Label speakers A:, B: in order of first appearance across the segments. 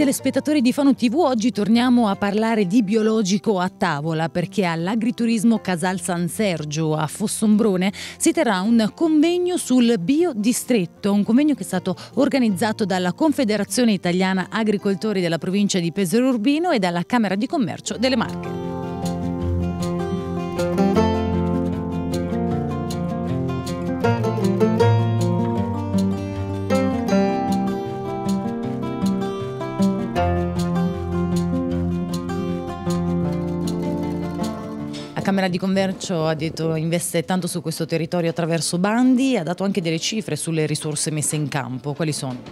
A: telespettatori di Fano TV, oggi torniamo a parlare di biologico a tavola perché all'agriturismo Casal San Sergio a Fossombrone si terrà un convegno sul biodistretto, un convegno che è stato organizzato dalla Confederazione Italiana Agricoltori della provincia di Pesaro Urbino e dalla Camera di Commercio delle Marche. Camera di Commercio ha detto investe tanto su questo territorio attraverso bandi, ha dato anche delle cifre sulle risorse messe in campo, quali sono?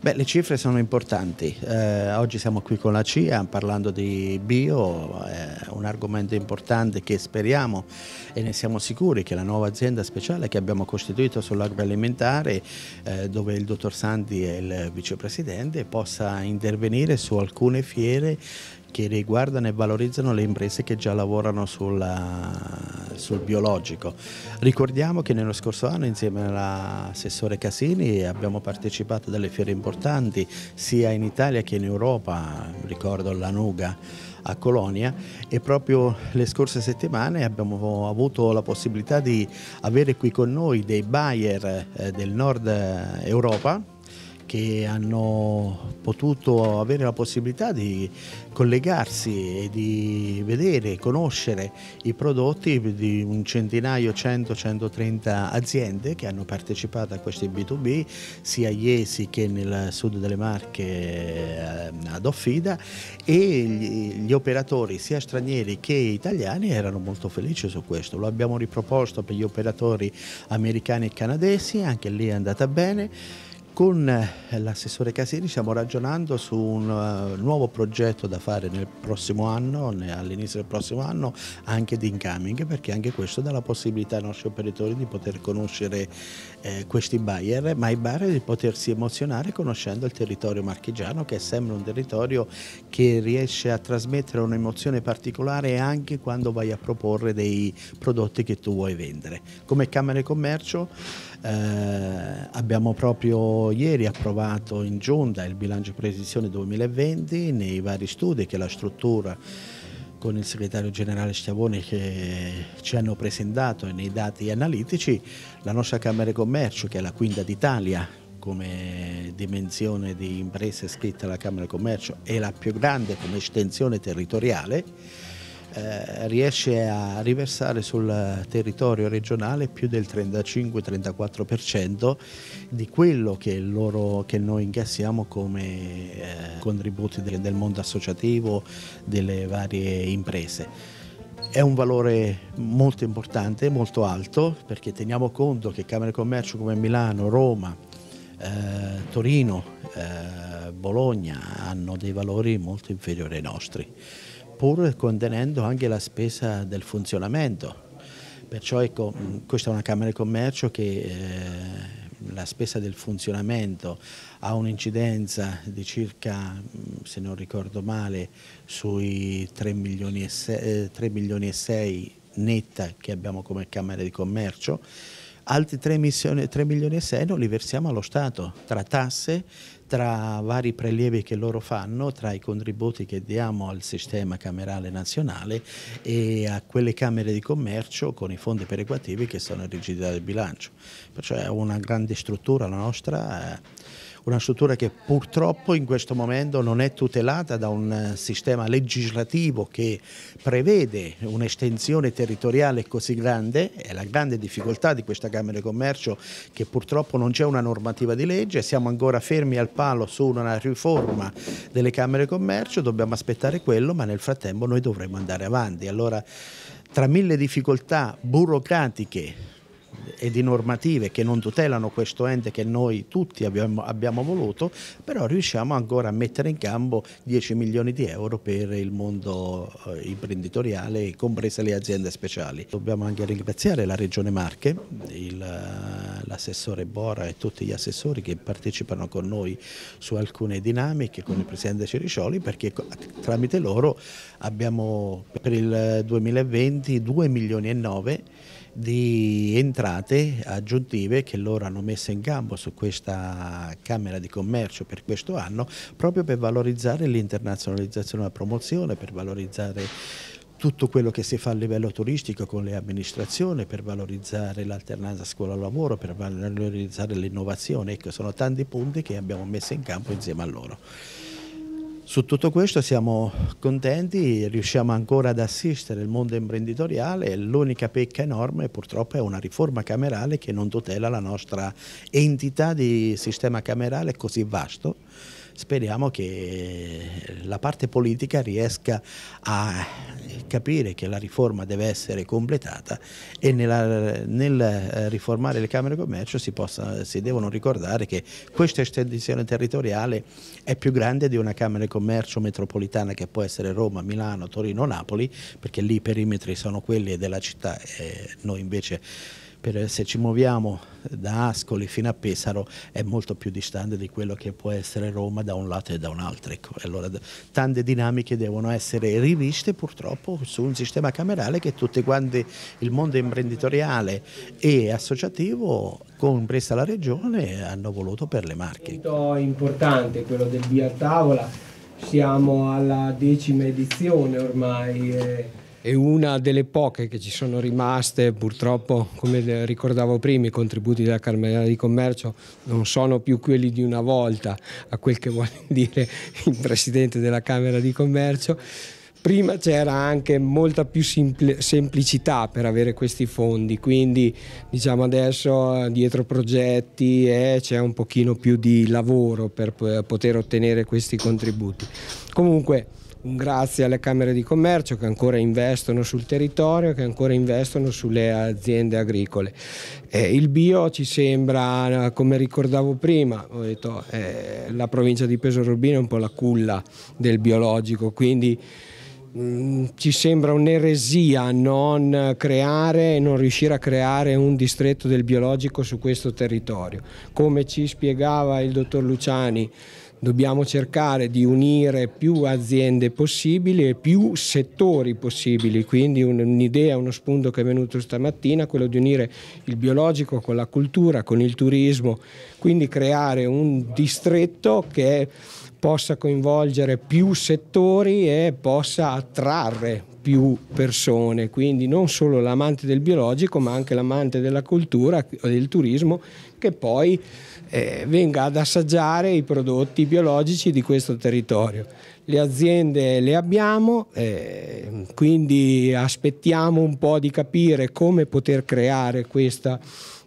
B: Beh, le cifre sono importanti, eh, oggi siamo qui con la CIA parlando di bio, eh, un argomento importante che speriamo e ne siamo sicuri che la nuova azienda speciale che abbiamo costituito sull'agroalimentare, eh, dove il dottor Sandi è il vicepresidente, possa intervenire su alcune fiere che riguardano e valorizzano le imprese che già lavorano sulla, sul biologico. Ricordiamo che nello scorso anno insieme all'assessore Casini abbiamo partecipato a delle fiere importanti sia in Italia che in Europa, ricordo la Nuga a Colonia e proprio le scorse settimane abbiamo avuto la possibilità di avere qui con noi dei buyer eh, del nord Europa che hanno potuto avere la possibilità di collegarsi e di vedere, e conoscere i prodotti di un centinaio, 100-130 aziende che hanno partecipato a questi B2B sia a Iesi che nel sud delle Marche ehm, ad Offida e gli operatori sia stranieri che italiani erano molto felici su questo. Lo abbiamo riproposto per gli operatori americani e canadesi, anche lì è andata bene. Con eh, l'assessore Casini stiamo ragionando su un eh, nuovo progetto da fare nel prossimo anno, all'inizio del prossimo anno, anche di incoming, perché anche questo dà la possibilità ai nostri operatori di poter conoscere eh, questi buyer, ma i buyer di potersi emozionare conoscendo il territorio marchigiano, che è sempre un territorio che riesce a trasmettere un'emozione particolare anche quando vai a proporre dei prodotti che tu vuoi vendere. Come Camera di Commercio eh, abbiamo proprio ieri approvato in giunta il bilancio precisione 2020 nei vari studi che la struttura con il segretario generale Schiavone che ci hanno presentato e nei dati analitici, la nostra Camera di Commercio che è la quinta d'Italia come dimensione di imprese iscritte alla Camera di Commercio è la più grande come estensione territoriale eh, riesce a riversare sul territorio regionale più del 35-34% di quello che, loro, che, noi incassiamo come eh, contributi del, del mondo associativo, delle varie imprese. È un valore molto importante, molto alto, perché teniamo conto che Camere di Commercio come Milano, Roma, eh, Torino, eh, Bologna hanno dei valori molto inferiori ai nostri pur contenendo anche la spesa del funzionamento. Perciò ecco, questa è una Camera di Commercio che eh, la spesa del funzionamento ha un'incidenza di circa, se non ricordo male, sui 3 milioni e 6, 3 eh, milioni e 6 netta che abbiamo come Camera di Commercio, altri 3 3 milioni e 6 non li versiamo allo Stato, tra tasse, tra vari prelievi che loro fanno, tra i contributi che diamo al sistema camerale nazionale e a quelle camere di commercio con i fondi perequativi che sono rigidità del bilancio. Perciò è una grande struttura la nostra. Eh, una struttura che purtroppo in questo momento non è tutelata da un eh, sistema legislativo che prevede un'estensione territoriale così grande, è la grande difficoltà di questa Camera di Commercio che purtroppo non c'è una normativa di legge, siamo ancora fermi al palo su una riforma delle Camere di Commercio, dobbiamo aspettare quello, ma nel frattempo noi dovremo andare avanti. Allora, tra mille difficoltà burocratiche e di normative che non tutelano questo ente che noi tutti abbiamo, abbiamo voluto, però riusciamo ancora a mettere in campo 10 milioni di euro per il mondo eh, imprenditoriale, comprese le aziende speciali. Dobbiamo anche ringraziare la Regione Marche, eh, l'assessore Bora e tutti gli assessori che partecipano con noi su alcune dinamiche con il Presidente Cericioli perché tramite loro abbiamo per il 2020 eh, 2 milioni e 9 di entrate aggiuntive che loro hanno messo in campo su questa Camera di Commercio per questo anno proprio per valorizzare l'internazionalizzazione e la promozione, per valorizzare tutto quello che si fa a livello turistico con le amministrazioni per valorizzare l'alternanza scuola-lavoro, per valorizzare l'innovazione, ecco sono tanti punti che abbiamo messo in campo insieme a loro. Su tutto questo siamo contenti, riusciamo ancora ad assistere il mondo imprenditoriale e l'unica pecca enorme purtroppo è una riforma camerale che non tutela la nostra entità di sistema camerale così vasto speriamo che la parte politica riesca a capire che la riforma deve essere completata e nella, nel eh, riformare le Camere di Commercio si, possa, si devono ricordare che questa estensione territoriale è più grande di una Camera di Commercio metropolitana che può essere Roma, Milano, Torino, Napoli, perché lì i perimetri sono quelli della città e noi invece per, se ci muoviamo da Ascoli fino a Pesaro è molto più distante di quello che può essere Roma da un lato e da un altro. Ecco. Allora, tante dinamiche devono essere riviste purtroppo su un sistema camerale che tutti quanti il mondo imprenditoriale e associativo, compresa la regione, hanno voluto per le Marche.
C: Un punto importante quello del via tavola, siamo alla decima edizione ormai. Eh è una delle poche che ci sono rimaste, purtroppo come ricordavo prima i contributi della Carmela di Commercio non sono più quelli di una volta, a quel che vuole dire il Presidente della Camera di Commercio. Prima c'era anche molta più sempl- semplicità per avere questi fondi, quindi diciamo adesso eh, dietro progetti eh, c'è un pochino più di lavoro per poter ottenere questi contributi. Comunque un grazie alle Camere di Commercio che ancora investono sul territorio, che ancora investono sulle aziende agricole. Eh, il bio ci sembra, eh, come ricordavo prima, detto, eh, la provincia di Pesaro Urbino è un po' la culla del biologico, quindi Mm, ci sembra un'eresia non creare e non riuscire a creare un distretto del biologico su questo territorio. Come ci spiegava il dottor Luciani, dobbiamo cercare di unire più aziende possibili e più settori possibili, quindi un'idea, uno spunto che è venuto stamattina, quello di unire il biologico con la cultura, con il turismo, quindi creare un distretto che è possa coinvolgere più settori e possa attrarre più persone, quindi non solo l'amante del biologico ma anche l'amante della cultura e del turismo che poi eh, venga ad assaggiare i prodotti biologici di questo territorio. Le aziende le abbiamo, eh, quindi aspettiamo un po' di capire come poter creare questa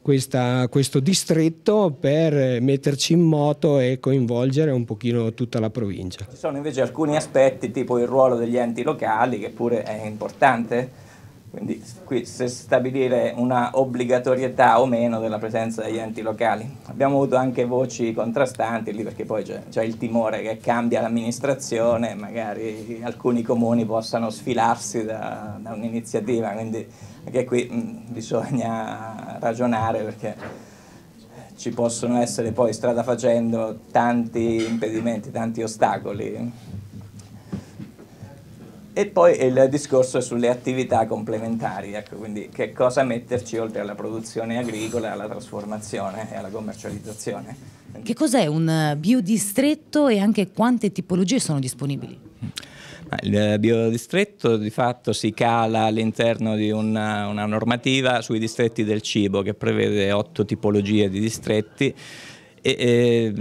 C: questa, questo distretto per metterci in moto e coinvolgere un pochino tutta la provincia.
D: Ci sono invece alcuni aspetti tipo il ruolo degli enti locali che pure è importante, quindi qui se stabilire una obbligatorietà o meno della presenza degli enti locali. Abbiamo avuto anche voci contrastanti lì perché poi c'è, il timore che cambia l'amministrazione, magari alcuni comuni possano sfilarsi da, da un'iniziativa, quindi anche qui mh, mm, bisogna ragionare perché ci possono essere poi strada facendo tanti impedimenti, tanti ostacoli. E poi il discorso è sulle attività complementari, ecco, quindi che cosa metterci oltre alla produzione agricola, alla trasformazione e alla commercializzazione.
A: Che cos'è un biodistretto e anche quante tipologie sono disponibili?
D: Il eh, biodistretto di fatto si cala all'interno di una, eh, una normativa sui distretti del cibo che prevede otto tipologie di distretti e, e,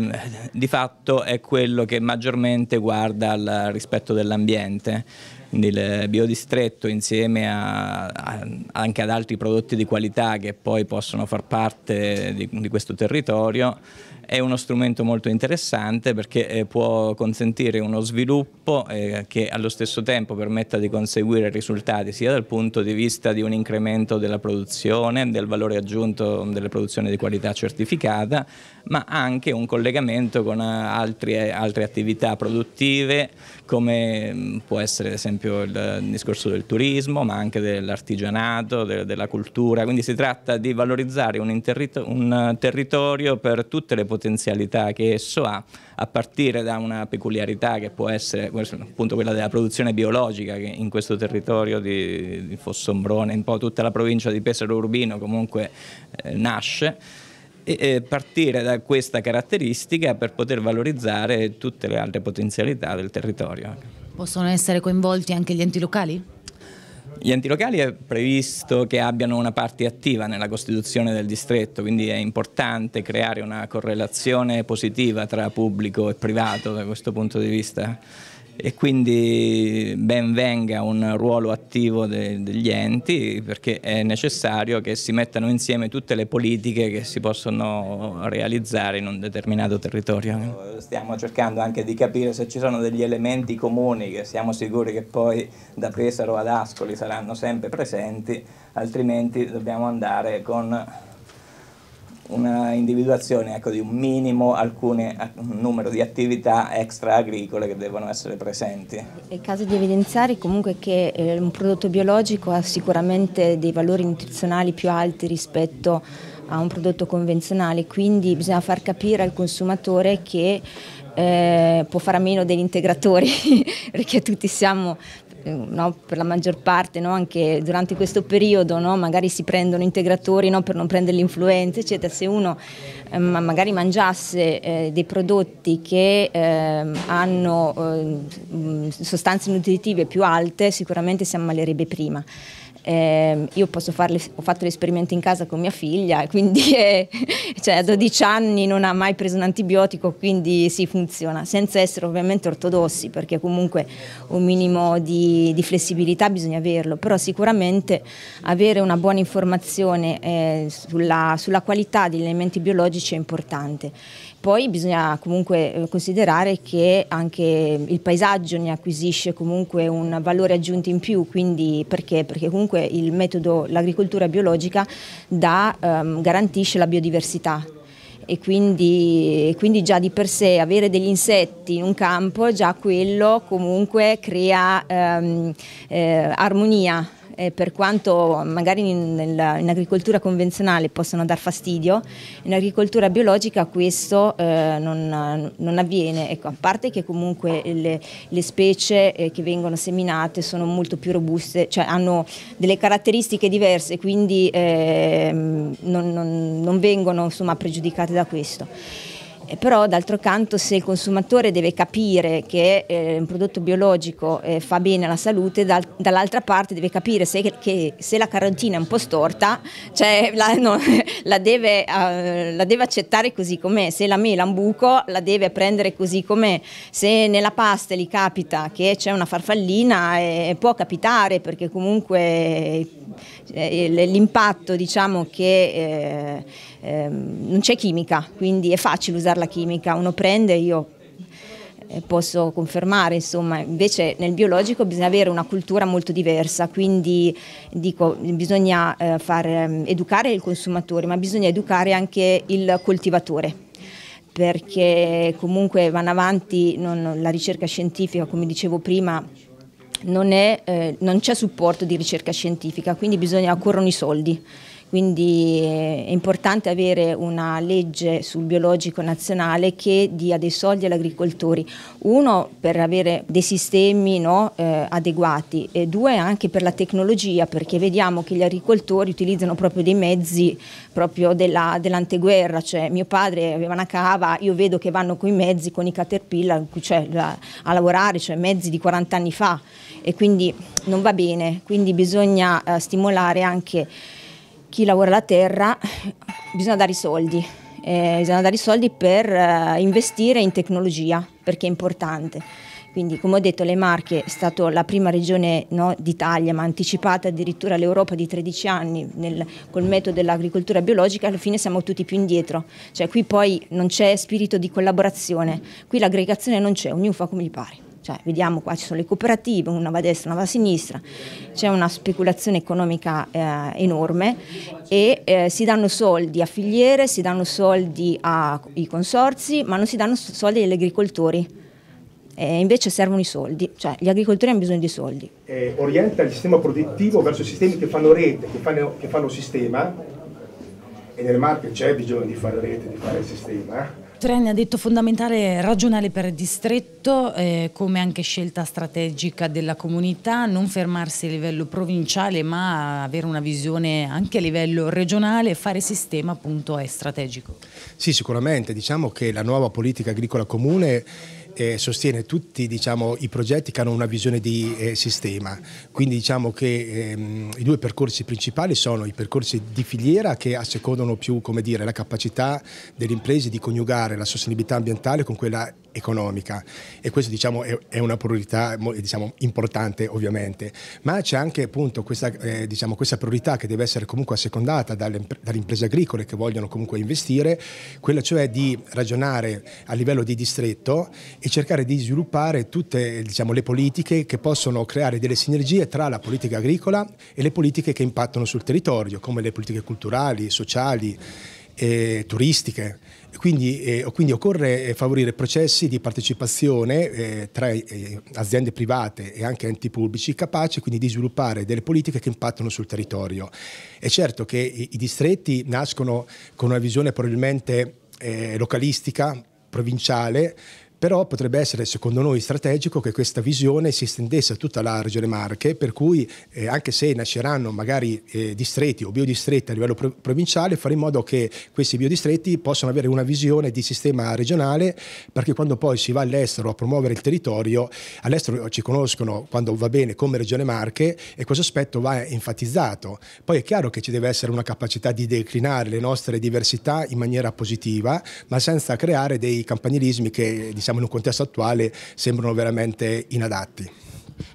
D: di fatto è quello che maggiormente guarda al rispetto dell'ambiente. Quindi il biodistretto insieme a, a, anche ad altri prodotti di qualità che poi possono far parte di, di questo territorio è uno strumento molto interessante perché eh, può consentire uno sviluppo eh, che allo stesso tempo permetta di conseguire risultati sia dal punto di vista di un incremento della produzione, del valore aggiunto delle produzioni di qualità certificata, ma anche un collegamento con eh, altre, altre attività produttive come mm, può essere ad esempio il discorso del turismo, ma anche dell'artigianato, della cultura. Quindi si tratta di valorizzare un, un territorio per tutte le potenzialità potenzialità che esso ha, a partire da una peculiarità che può essere appunto quella della produzione biologica che in questo territorio di, di Fossombrone, un po' tutta la provincia di Pesaro Urbino comunque eh, nasce e partire da questa caratteristica per poter valorizzare tutte le altre potenzialità del territorio.
A: Possono essere coinvolti anche gli enti locali?
D: Gli enti locali è previsto che abbiano una parte attiva nella costituzione del distretto, quindi è importante creare una correlazione positiva tra pubblico e privato da questo punto di vista e quindi ben venga un ruolo attivo de, degli enti perché è necessario che si mettano insieme tutte le politiche che si possono realizzare in un determinato territorio. Stiamo cercando anche di capire se ci sono degli elementi comuni che siamo sicuri che poi da Pesaro ad Ascoli saranno sempre presenti, altrimenti dobbiamo andare con una individuazione ecco, di un minimo alcune, eh, un numero di attività extra agricole che devono essere presenti.
E: È caso di evidenziare comunque che eh, un prodotto biologico ha sicuramente dei valori nutrizionali più alti rispetto a un prodotto convenzionale, quindi bisogna far capire al consumatore che eh, può fare a meno degli integratori, perché tutti siamo No, per la maggior parte, no, anche durante questo periodo, no, magari si prendono integratori per non prendere l'influenza, eccetera. Se uno eh, magari mangiasse eh, dei prodotti che eh, hanno ehm, sostanze nutritive più alte, sicuramente si ammalerebbe prima. Eh, io posso farle, ho fatto l'esperimento in casa con mia figlia, quindi è, eh, cioè, a 12 anni non ha mai preso un antibiotico, quindi sì, funziona, senza essere ovviamente ortodossi, perché comunque un minimo di, di flessibilità bisogna averlo, però sicuramente avere una buona informazione eh, sulla, sulla qualità degli elementi biologici è importante. Poi bisogna comunque eh, considerare che anche il paesaggio ne acquisisce comunque un valore aggiunto in più, quindi perché? Perché comunque il metodo, l'agricoltura biologica da, ehm, garantisce la biodiversità e quindi, quindi, già di per sé avere degli insetti in un campo, già quello comunque crea ehm, eh, armonia eh, per quanto magari in, nella, in, agricoltura convenzionale possono dar fastidio, in agricoltura biologica questo eh, non, non, avviene, ecco, a parte che comunque le, le specie eh, che vengono seminate sono molto più robuste, cioè hanno delle caratteristiche diverse, quindi ehm, non, non, non vengono insomma, pregiudicate da questo. E eh, però d'altro canto se il consumatore deve capire che eh, un prodotto biologico eh, fa bene alla salute, dal, dall'altra parte deve capire se, che, se, la carotina è un po' storta, cioè, la, no, la, deve, uh, la, deve, accettare così com'è, se la mela è un buco la deve prendere così com'è, se nella pasta gli capita che c'è una farfallina eh, può capitare perché comunque eh, l'impatto diciamo che eh, ehm, non c'è chimica, quindi è facile usare la chimica, uno prende io eh, posso confermare, insomma, invece nel biologico bisogna avere una cultura molto diversa, quindi dico, bisogna eh, far ehm, educare il consumatore, ma bisogna educare anche il coltivatore perché comunque vanno avanti non, la ricerca scientifica, come dicevo prima, non, eh, non c'è supporto di ricerca scientifica, quindi bisogna, occorrono i soldi. Quindi eh, è importante avere una legge sul biologico nazionale che dia dei soldi agli agricoltori. Uno per avere dei sistemi no, eh, adeguati e due anche per la tecnologia perché vediamo che gli agricoltori utilizzano proprio dei mezzi proprio dell'anteguerra. cioè, mio padre aveva una cava, io vedo che vanno con i mezzi, con i caterpillar cioè, a lavorare, cioè mezzi di 40 anni fa e quindi non va bene, quindi bisogna eh, stimolare anche chi lavora la terra, bisogna dare i soldi, eh, bisogna dare i soldi per eh, investire in tecnologia perché è importante. Quindi come ho detto le Marche è stata la prima regione no, d'Italia ma anticipata addirittura l'Europa di 13 anni nel, col metodo dell'agricoltura biologica, alla fine siamo tutti più indietro, cioè qui poi non c'è spirito di collaborazione, qui l'aggregazione non c'è, ognuno fa come gli pare. Cioè, vediamo qua ci sono le cooperative, una va a destra, una va a sinistra, c'è una speculazione economica eh, enorme e eh, si danno soldi a filiere, si danno soldi ai consorzi, ma non si danno soldi agli agricoltori. Eh, invece servono i soldi, cioè gli agricoltori hanno bisogno di soldi.
F: orienta il sistema produttivo verso sistemi che fanno rete, che fanno, che fanno sistema, e nel market c'è bisogno di fare rete, di fare sistema
A: Treni ha detto fondamentale ragionare per distretto eh, come anche scelta strategica della comunità, non fermarsi a livello provinciale ma avere una visione anche a livello regionale, fare sistema appunto è strategico.
F: Sì sicuramente, diciamo che la nuova politica agricola comune eh, sostiene tutti diciamo, i progetti che hanno una visione di eh, sistema. Quindi diciamo che ehm, i due percorsi principali sono i percorsi di filiera che assecondano più dire, la capacità delle imprese di coniugare la sostenibilità ambientale con quella economica e questo diciamo, è, è, una priorità eh, diciamo, importante ovviamente, ma c'è anche appunto, questa, eh, diciamo, questa, priorità che deve essere comunque assecondata dalle, dalle, imprese agricole che vogliono comunque investire, quella cioè di ragionare a livello di distretto e cercare di sviluppare tutte diciamo, le politiche che possono creare delle sinergie tra la politica agricola e le politiche che impattano sul territorio, come le politiche culturali, sociali, eh, turistiche. Quindi, eh, quindi, occorre eh, favorire processi di partecipazione eh, tra eh, aziende private e anche enti pubblici capaci quindi di sviluppare delle politiche che impattano sul territorio. È certo che i, i distretti nascono con una visione probabilmente eh, localistica, provinciale, però potrebbe essere secondo noi strategico che questa visione si estendesse a tutta la regione Marche, per cui eh, anche se nasceranno magari eh, distretti o biodistretti a livello pro provinciale, fare in modo che questi biodistretti possano avere una visione di sistema regionale, perché quando poi si va all'estero a promuovere il territorio, all'estero ci conoscono quando va bene come regione Marche e questo aspetto va enfatizzato. Poi è chiaro che ci deve essere una capacità di declinare le nostre diversità in maniera positiva, ma senza creare dei campanilismi che di siamo in un contesto attuale, sembrano veramente inadatti.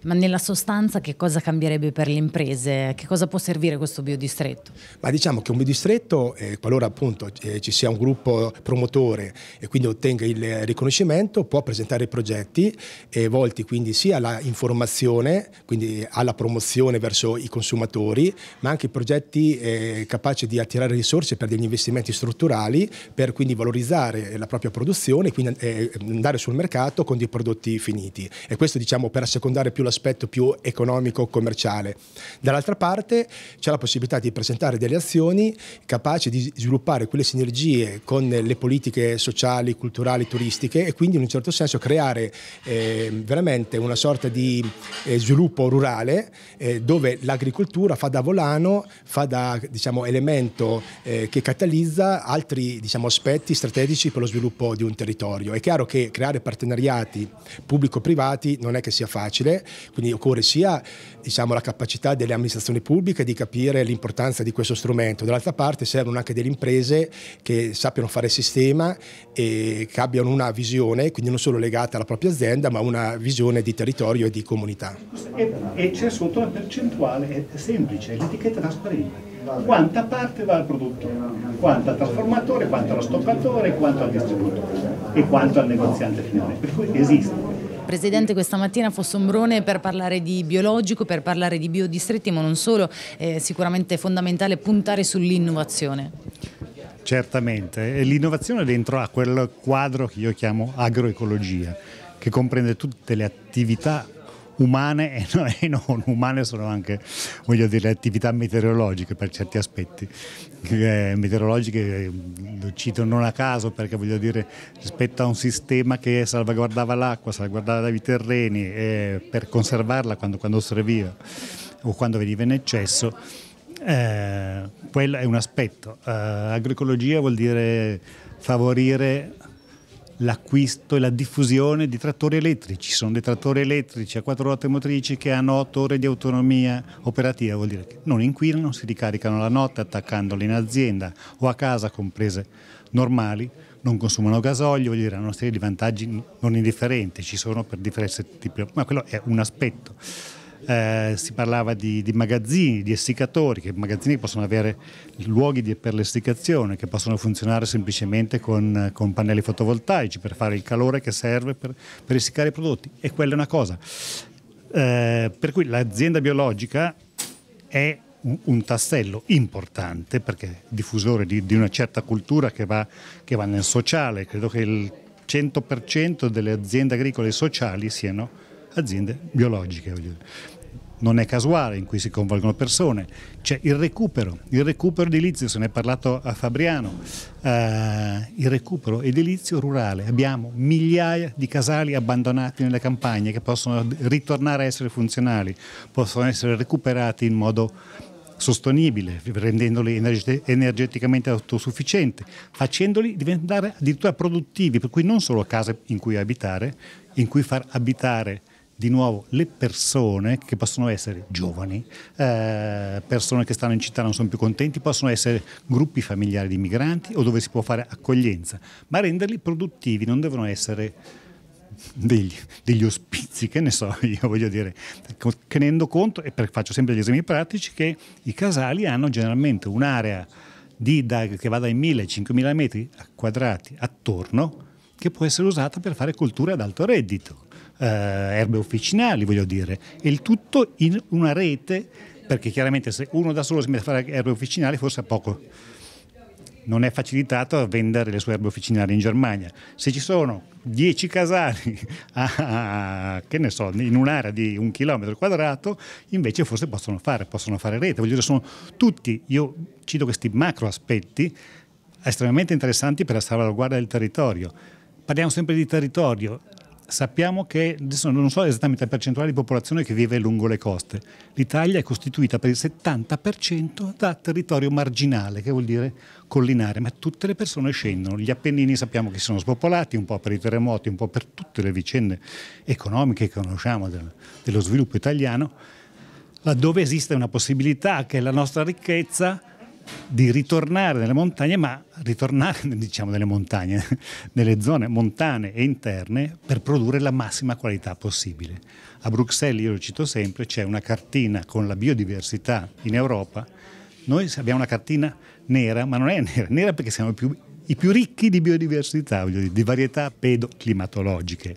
A: Ma nella sostanza che cosa cambierebbe per le imprese? Che cosa può servire questo biodistretto?
F: Ma diciamo che un biodistretto, eh, qualora appunto eh, ci sia un gruppo promotore e quindi ottenga il riconoscimento, può presentare progetti eh, volti quindi sia alla informazione, quindi alla promozione verso i consumatori, ma anche progetti eh, capaci di attirare risorse per degli investimenti strutturali, per quindi valorizzare la propria produzione e quindi eh, andare sul mercato con dei prodotti finiti. E questo diciamo per assecondare più l'aspetto più economico-commerciale. Dall'altra parte c'è la possibilità di presentare delle azioni capaci di sviluppare quelle sinergie con le politiche sociali, culturali, turistiche e quindi in un certo senso creare eh, veramente una sorta di eh, sviluppo rurale eh, dove l'agricoltura fa da volano, fa da diciamo, elemento eh, che catalizza altri diciamo, aspetti strategici per lo sviluppo di un territorio. È chiaro che creare partenariati pubblico-privati non è che sia facile, quindi occorre sia diciamo, la capacità delle amministrazioni pubbliche di capire l'importanza di questo strumento, dall'altra parte servono anche delle imprese che sappiano fare sistema e che abbiano una visione, quindi non solo legata alla propria azienda, ma una visione di territorio e di comunità.
G: E, c'è sotto la percentuale, è semplice, l'etichetta trasparente quanta parte va al produttore, quanto al trasformatore, quanto allo stoccatore, quanto al distributore e quanto al negoziante finale,
A: per cui esiste. Presidente questa mattina fosse Fossombrone per parlare di biologico, per parlare di biodistretti, ma non solo, è sicuramente fondamentale puntare sull'innovazione.
G: Certamente, l'innovazione dentro a quel quadro che io chiamo agroecologia, che comprende tutte le attività umane e non umane sono anche dire, attività meteorologiche per certi aspetti eh, meteorologiche, lo cito non a caso perché voglio dire rispetto a un sistema che salvaguardava l'acqua, salvaguardava i terreni eh, per conservarla quando, quando serviva o quando veniva in eccesso, eh, quello è un aspetto. Eh, agroecologia vuol dire favorire l'acquisto e la diffusione di trattori elettrici. Ci Sono dei trattori elettrici a quattro ruote motrici che hanno otto ore di autonomia operativa, vuol dire che non inquinano, si ricaricano la notte attaccandoli in azienda o a casa comprese normali, non consumano gasolio, vuol dire hanno una serie di vantaggi non indifferenti, ci sono per diversi tipi, ma quello è un aspetto eh, si parlava di, di, magazzini, di essiccatori, che magazzini possono avere luoghi di, per l'essiccazione, che possono funzionare semplicemente con, con, pannelli fotovoltaici per fare il calore che serve per, per essiccare i prodotti. E quella è una cosa. Eh, per cui l'azienda biologica è un tassello importante perché è diffusore di, di una certa cultura che va, che va nel sociale. Credo che il 100% delle aziende agricole sociali siano aziende biologiche. Non è casuale in cui si coinvolgono persone, c'è il recupero, il recupero edilizio, se ne è parlato a Fabriano, eh, il recupero edilizio rurale, abbiamo migliaia di casali abbandonati nelle campagne che possono ritornare a essere funzionali, possono essere recuperati in modo sostenibile, rendendoli energeticamente autosufficienti, facendoli diventare addirittura produttivi, per cui non solo case in cui abitare, in cui far abitare di nuovo le persone che possono essere giovani, eh, persone che stanno in città e non sono più contenti, possono essere gruppi familiari di migranti o dove si può fare accoglienza, ma renderli produttivi, non devono essere degli, degli ospizi, che ne so io voglio dire, tenendo conto, e per, faccio sempre gli esempi pratici, che i casali hanno generalmente un'area di, da, che va dai 1000 ai 5000 metri quadrati attorno, che può essere usata per fare colture ad alto reddito, eh, erbe officinali, voglio dire, e il tutto in una rete, perché chiaramente se uno da solo si mette a fare erbe officinali forse ha poco non è facilitato a vendere le sue erbe officinali in Germania. Se ci sono 10 casali, a, che ne so, in un'area di un chilometro quadrato, invece forse possono fare, possono fare rete. Voglio dire, sono tutti, io cito questi macro aspetti estremamente interessanti per la salvaguardia del territorio parliamo sempre di territorio, sappiamo che, adesso non so esattamente la percentuale di popolazione che vive lungo le coste, l'Italia è costituita per il 70% da territorio marginale, che vuol dire collinare, ma tutte le persone scendono, gli Appennini sappiamo che sono spopolati un po' per i terremoti, un po' per tutte le vicende economiche che conosciamo del, dello sviluppo italiano, laddove esiste una possibilità che la nostra ricchezza di ritornare nelle montagne, ma ritornare diciamo nelle montagne, nelle zone montane e interne per produrre la massima qualità possibile. A Bruxelles, io lo cito sempre, c'è una cartina con la biodiversità in Europa. Noi abbiamo una cartina nera, ma non è nera, nera perché siamo più, i più ricchi di biodiversità, dire, di varietà pedoclimatologiche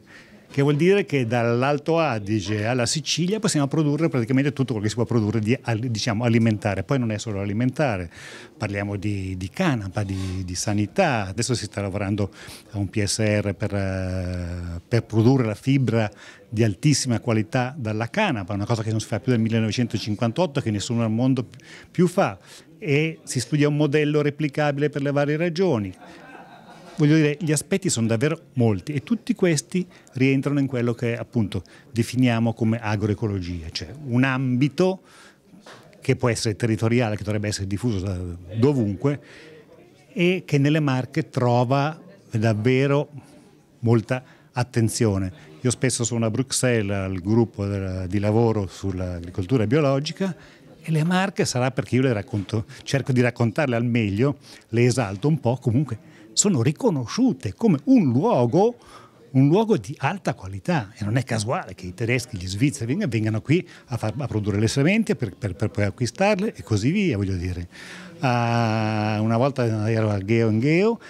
G: che vuol dire che dall'Alto Adige alla Sicilia possiamo produrre praticamente tutto quello che si può produrre di diciamo, alimentare. Poi non è solo alimentare, parliamo di, di canapa, di, di, sanità, adesso si sta lavorando a un PSR per, eh, per produrre la fibra di altissima qualità dalla canapa, una cosa che non si fa più dal 1958, che nessuno al mondo più fa e si studia un modello replicabile per le varie regioni voglio dire, gli aspetti sono davvero molti e tutti questi rientrano in quello che appunto definiamo come agroecologia, cioè un ambito che può essere territoriale, che dovrebbe essere diffuso da dovunque e che nelle Marche trova davvero molta attenzione. Io spesso sono a Bruxelles al gruppo di lavoro sull'agricoltura biologica e le Marche sarà perché io le racconto, cerco di raccontarle al meglio, le esalto un po', comunque sono riconosciute come un luogo, un luogo di alta qualità e non è casuale che i tedeschi, gli svizzeri vengano qui a, far, a produrre le sementi per, per, per, poi acquistarle e così via, voglio dire. Uh, una volta ero a Geo in Geo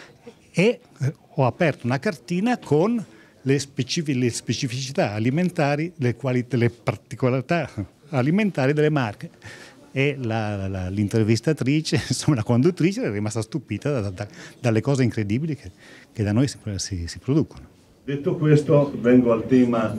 G: e eh, ho aperto una cartina con le, specific le specificità alimentari, le, le particolarità alimentari delle marche e la, la, l'intervistatrice, insomma la conduttrice è rimasta stupita da, da, dalle cose incredibili che, che da noi si, si, si producono.
H: Detto questo vengo al tema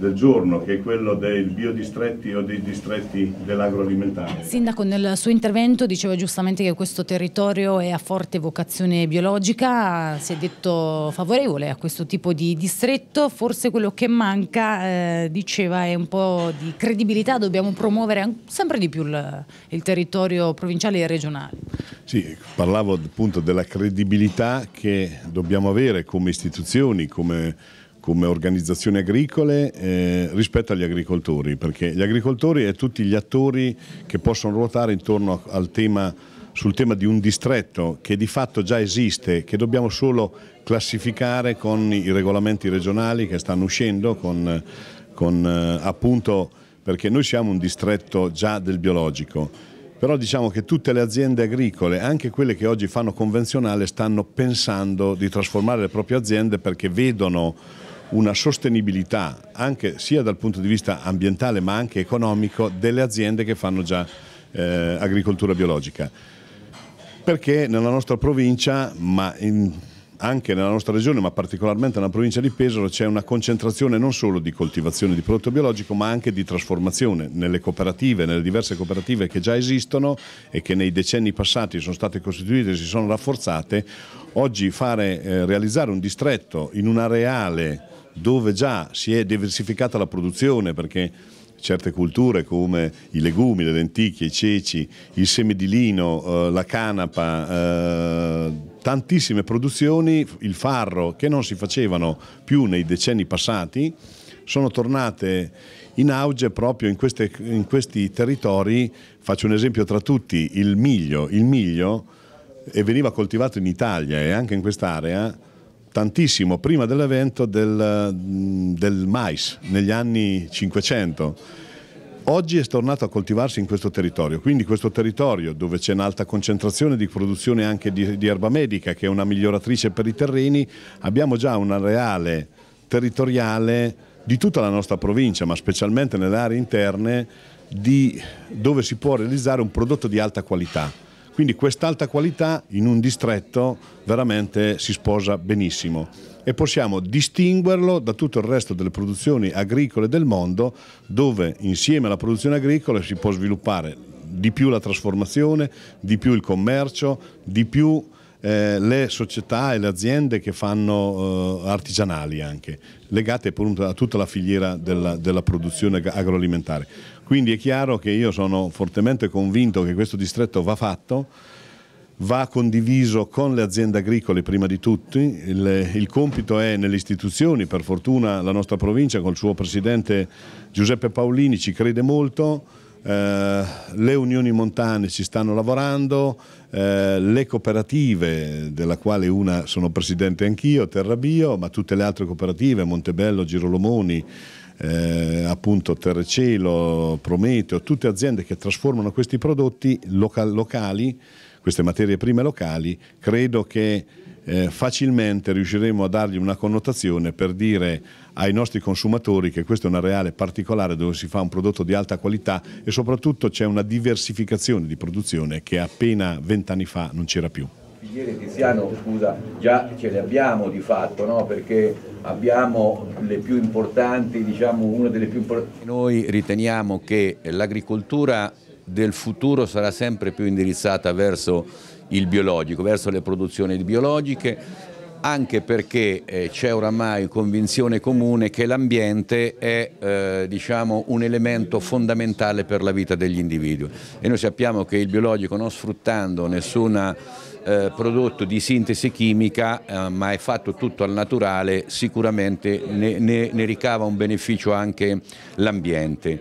H: del giorno, che è quello dei biodistretti o dei distretti dell'agroalimentare.
A: Sindaco, nel suo intervento diceva giustamente che questo territorio è a forte vocazione biologica, si è detto favorevole a questo tipo di distretto, forse quello che manca, eh, diceva, è un po' di credibilità, dobbiamo promuovere sempre di più il, il territorio provinciale e regionale.
H: Sì, parlavo appunto della credibilità che dobbiamo avere come istituzioni, come come organizzazioni agricole eh, rispetto agli agricoltori, perché gli agricoltori e tutti gli attori che possono ruotare intorno al tema, sul tema di un distretto che di fatto già esiste, che dobbiamo solo classificare con i regolamenti regionali che stanno uscendo, con, con eh, appunto perché noi siamo un distretto già del biologico però diciamo che tutte le aziende agricole, anche quelle che oggi fanno convenzionale, stanno pensando di trasformare le proprie aziende perché vedono una sostenibilità anche sia dal punto di vista ambientale ma anche economico delle aziende che fanno già eh, agricoltura biologica. Perché nella nostra provincia, ma in, anche nella nostra regione, ma particolarmente nella provincia di Pesaro, c'è una concentrazione non solo di coltivazione di prodotto biologico, ma anche di trasformazione nelle cooperative, nelle diverse cooperative che già esistono e che nei decenni passati sono state costituite e si sono rafforzate. Oggi fare, eh, realizzare un distretto in un areale dove già si è diversificata la produzione perché certe culture come i legumi, le lenticchie, i ceci, il seme di lino, eh, la canapa, eh, tantissime produzioni, il farro che non si facevano più nei decenni passati, sono tornate in auge proprio in, queste, in questi territori. Faccio un esempio tra tutti, il miglio. Il miglio veniva coltivato in Italia e anche in quest'area tantissimo prima dell'evento del, mm, del mais negli anni 500 oggi è tornato a coltivarsi in questo territorio, quindi questo territorio dove c'è un'alta concentrazione di produzione anche di, di, erba medica che è una miglioratrice per i terreni, abbiamo già un areale territoriale di tutta la nostra provincia, ma specialmente nelle aree interne, di, dove si può realizzare un prodotto di alta qualità quindi quest'alta qualità in un distretto veramente si sposa benissimo e possiamo distinguerlo da tutto il resto delle produzioni agricole del mondo dove insieme alla produzione agricola si può sviluppare di più la trasformazione, di più il commercio, di più eh, le società e le aziende che fanno eh, artigianali anche, legate appunto a tutta la filiera della, della produzione agroalimentare. Quindi è chiaro che io sono fortemente convinto che questo distretto va fatto, va condiviso con le aziende agricole prima di tutti, il, il, compito è nelle istituzioni, per fortuna la nostra provincia col suo presidente Giuseppe Paolini ci crede molto, eh, le unioni montane ci stanno lavorando, eh, le cooperative, della quale una sono presidente anch'io, Terrabio, ma tutte le altre cooperative, Montebello, Girolomoni, eh, appunto Terrecielo, Prometeo, tutte aziende che trasformano questi prodotti loca locali queste materie prime locali, credo che eh, facilmente riusciremo a dargli una connotazione per dire ai nostri consumatori che questa è una reale particolare dove si fa un prodotto di alta qualità e soprattutto c'è una diversificazione di produzione che appena vent'anni fa non c'era più.
I: Filiere Tiziano, scusa, già ce le abbiamo di fatto, no? perché abbiamo le più importanti, diciamo una delle più importanti. Noi riteniamo che l'agricoltura del futuro sarà sempre più indirizzata verso il biologico, verso le produzioni biologiche, anche perché eh, c'è oramai convinzione comune che l'ambiente è eh, diciamo, un elemento fondamentale per la vita degli individui e noi sappiamo che il biologico non sfruttando nessun eh, prodotto di sintesi chimica eh, ma è fatto tutto al naturale sicuramente ne, ne, ne ricava un beneficio anche l'ambiente.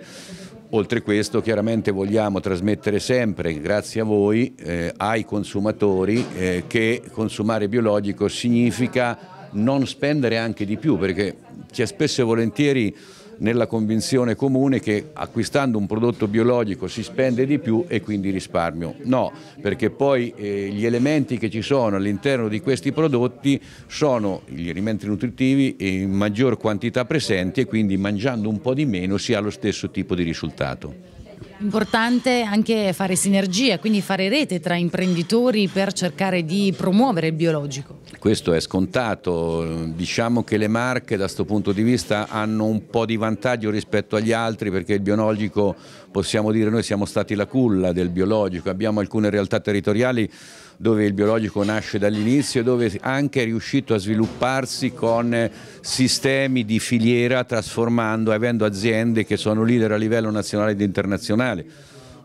I: Oltre questo chiaramente vogliamo trasmettere sempre, grazie a voi, eh, ai consumatori eh, che consumare biologico significa non spendere anche di più perché c'è spesso e volentieri nella convinzione comune che acquistando un prodotto biologico si spende di più e quindi risparmio. No, perché poi eh, gli elementi che ci sono all'interno di questi prodotti sono gli alimenti nutritivi in maggior quantità presenti e quindi mangiando un po' di meno si ha lo stesso tipo di risultato.
A: Importante anche fare sinergia, quindi fare rete tra imprenditori per cercare di promuovere il biologico.
I: Questo è scontato, diciamo che le marche da questo punto di vista hanno un po' di vantaggio rispetto agli altri perché il biologico possiamo dire noi siamo stati la culla del biologico, abbiamo alcune realtà territoriali dove il biologico nasce dall'inizio e dove anche è riuscito a svilupparsi con eh, sistemi di filiera trasformando, avendo aziende che sono leader a livello nazionale ed internazionale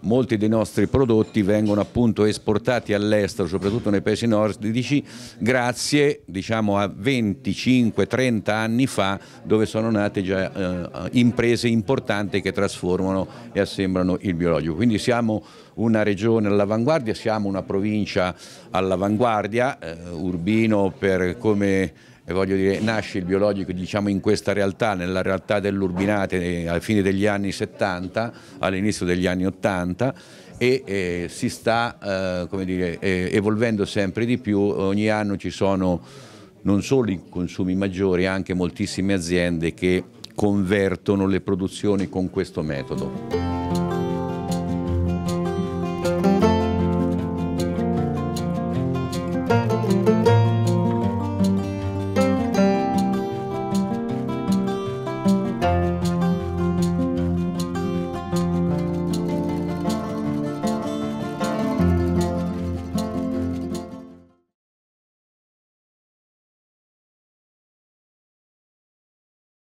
I: molti dei nostri prodotti vengono appunto esportati all'estero, soprattutto nei paesi nordici, grazie diciamo, a 25-30 anni fa dove sono nate già eh, imprese importanti che trasformano e assemblano il biologico. Quindi siamo una regione all'avanguardia, siamo una provincia all'avanguardia, eh, Urbino per come voglio dire, nasce il biologico diciamo, in questa realtà, nella realtà dell'Urbinate eh, alla fine degli anni 70, all'inizio degli anni 80 e eh, si sta eh, dire, eh, evolvendo sempre di più, ogni anno ci sono non solo i consumi maggiori, anche moltissime aziende che convertono le produzioni con questo metodo.